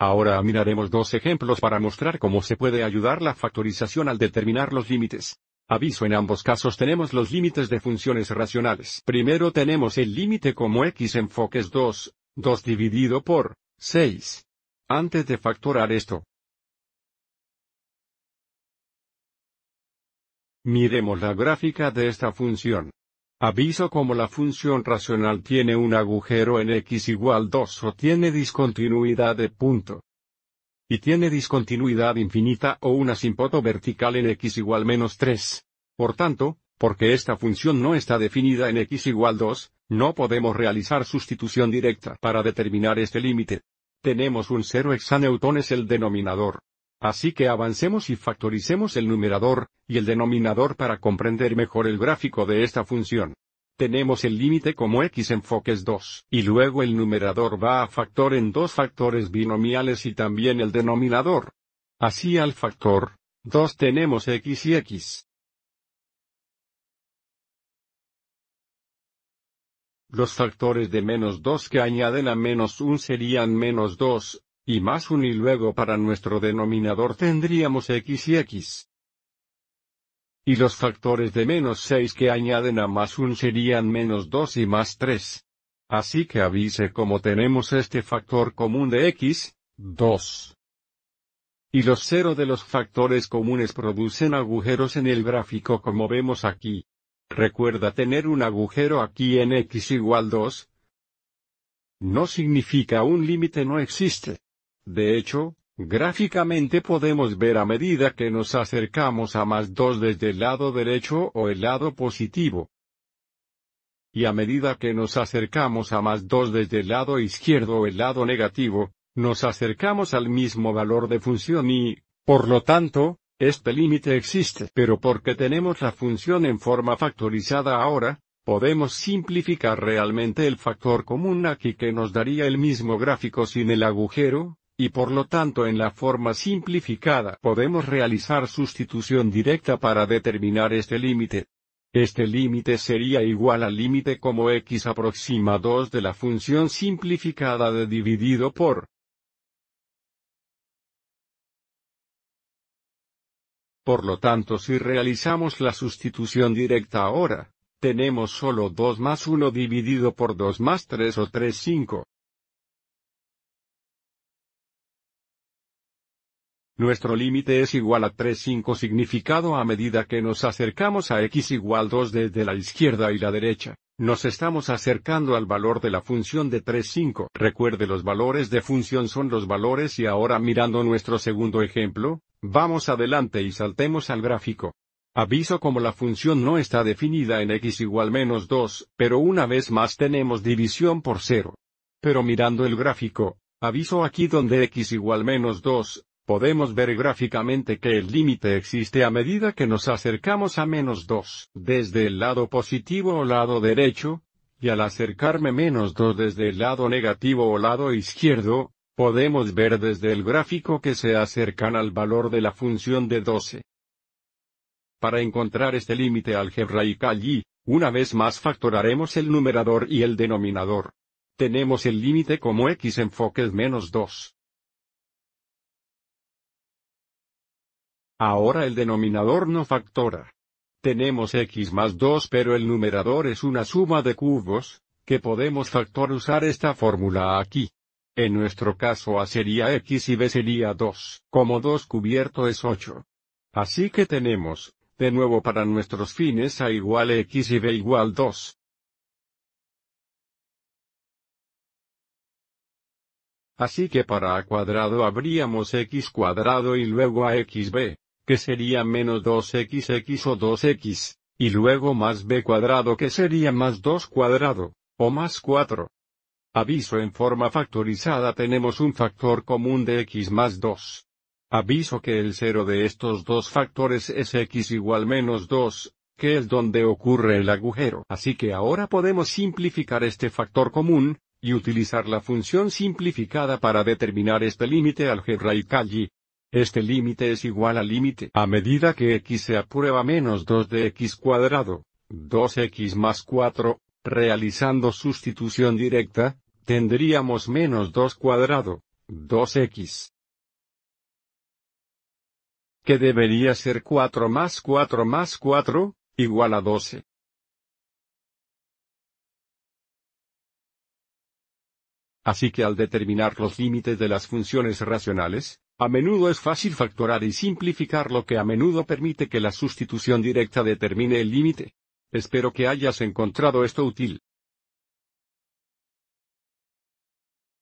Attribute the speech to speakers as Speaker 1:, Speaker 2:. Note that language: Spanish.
Speaker 1: Ahora miraremos dos ejemplos para mostrar cómo se puede ayudar la factorización al determinar los límites. Aviso en ambos casos tenemos los límites de funciones racionales. Primero tenemos el límite como x enfoques 2, 2 dividido por 6. Antes de factorar esto. Miremos la gráfica de esta función. Aviso como la función racional tiene un agujero en x igual 2 o tiene discontinuidad de punto. Y tiene discontinuidad infinita o una simpoto vertical en x igual menos 3. Por tanto, porque esta función no está definida en x igual 2, no podemos realizar sustitución directa para determinar este límite. Tenemos un cero hexaneutón es el denominador. Así que avancemos y factoricemos el numerador y el denominador para comprender mejor el gráfico de esta función. Tenemos el límite como x enfoques 2, y luego el numerador va a factor en dos factores binomiales y también el denominador. Así al factor
Speaker 2: 2 tenemos x y x.
Speaker 1: Los factores de menos 2 que añaden a menos 1 serían menos 2, y más 1 y luego para nuestro denominador tendríamos x y x. Y los factores de menos 6 que añaden a más 1 serían menos 2 y más 3. Así que avise como tenemos este factor común de x, 2. Y los cero de los factores comunes producen agujeros en el gráfico como vemos aquí. Recuerda tener un agujero aquí en x igual 2. No significa un límite no existe. De hecho, gráficamente podemos ver a medida que nos acercamos a más 2 desde el lado derecho o el lado positivo. Y a medida que nos acercamos a más 2 desde el lado izquierdo o el lado negativo, nos acercamos al mismo valor de función y, por lo tanto, este límite existe. Pero porque tenemos la función en forma factorizada ahora, podemos simplificar realmente el factor común aquí que nos daría el mismo gráfico sin el agujero, y por lo tanto en la forma simplificada podemos realizar sustitución directa para determinar este límite. Este límite sería igual al límite como x aproxima 2 de la función simplificada de dividido por Por lo tanto si realizamos la sustitución directa ahora, tenemos solo 2 más 1 dividido por 2 más 3 o 3 5. Nuestro límite es igual a 3,5 significado a medida que nos acercamos a x igual 2 desde la izquierda y la derecha. Nos estamos acercando al valor de la función de 3,5. Recuerde los valores de función son los valores y ahora mirando nuestro segundo ejemplo, vamos adelante y saltemos al gráfico. Aviso como la función no está definida en x igual menos 2, pero una vez más tenemos división por 0. Pero mirando el gráfico, aviso aquí donde x igual menos 2, Podemos ver gráficamente que el límite existe a medida que nos acercamos a menos 2 desde el lado positivo o lado derecho, y al acercarme menos 2 desde el lado negativo o lado izquierdo, podemos ver desde el gráfico que se acercan al valor de la función de 12. Para encontrar este límite algebraical allí, una vez más factoraremos el numerador y el denominador. Tenemos el límite como x enfoques
Speaker 2: menos 2. Ahora
Speaker 1: el denominador no factora. Tenemos x más 2 pero el numerador es una suma de cubos, que podemos factor usar esta fórmula aquí. En nuestro caso A sería x y b sería 2, como 2 cubierto es 8. Así que tenemos, de nuevo para nuestros fines A igual x y b igual 2. Así que para A cuadrado habríamos x cuadrado y luego a xb que sería menos 2xx o 2x, y luego más b cuadrado que sería más 2 cuadrado, o más 4. Aviso en forma factorizada tenemos un factor común de x más 2. Aviso que el cero de estos dos factores es x igual menos 2, que es donde ocurre el agujero. Así que ahora podemos simplificar este factor común, y utilizar la función simplificada para determinar este límite algebraico Y. Este límite es igual al límite a medida que x se aprueba menos 2 de x cuadrado, 2x más 4, realizando sustitución directa, tendríamos menos 2 cuadrado, 2x que debería
Speaker 2: ser 4 más 4 más 4, igual a 12. Así que al determinar
Speaker 1: los límites de las funciones racionales, a menudo es fácil factorar y simplificar lo que a menudo permite que la sustitución directa determine el límite. Espero que hayas encontrado
Speaker 2: esto útil.